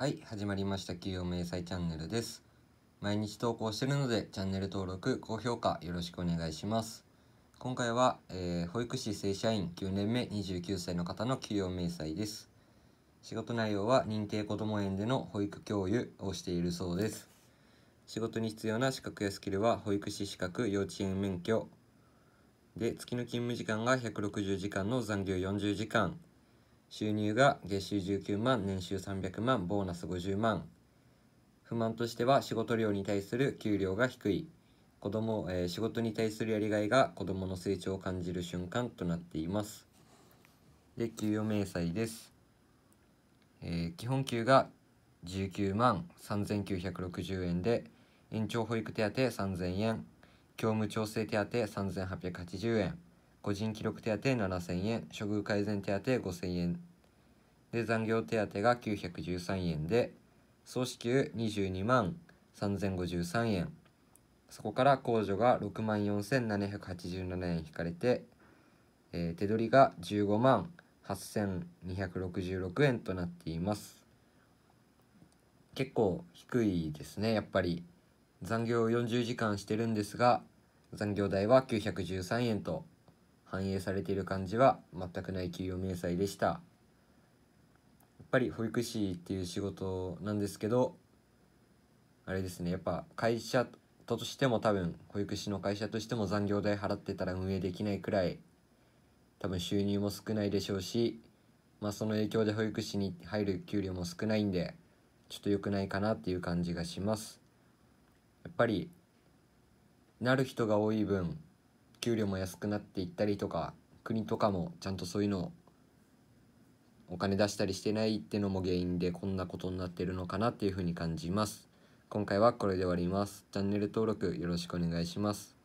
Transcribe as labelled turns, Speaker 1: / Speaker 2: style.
Speaker 1: はい始まりました給与明細チャンネルです毎日投稿してるのでチャンネル登録高評価よろしくお願いします今回は、えー、保育士正社員9年目29歳の方の給与明細です仕事内容は認定こども園での保育教諭をしているそうです仕事に必要な資格やスキルは保育士資格幼稚園免許で月の勤務時間が160時間の残業40時間収入が月収19万年収300万ボーナス50万不満としては仕事量に対する給料が低い子供、えー、仕事に対するやりがいが子供の成長を感じる瞬間となっていますで給与明細です、えー、基本給が19万3960円で延長保育手当3000円業務調整手当3880円個人記録手当7000円処遇改善手当5000円で残業手当が913円で総支給22万3053円そこから控除が6万4787円引かれて、えー、手取りが15万8266円となっています結構低いですねやっぱり残業40時間してるんですが残業代は913円と反映されている感じは全くない給与明細でした。っぱり保育士っていう仕事なんですけどあれですねやっぱ会社としても多分保育士の会社としても残業代払ってたら運営できないくらい多分収入も少ないでしょうしまあその影響で保育士に入る給料も少ないんでちょっと良くないかなっていう感じがしますやっぱりなる人が多い分給料も安くなっていったりとか国とかもちゃんとそういうのをお金出したりしてないってのも原因でこんなことになってるのかなっていうふうに感じます今回はこれで終わりますチャンネル登録よろしくお願いします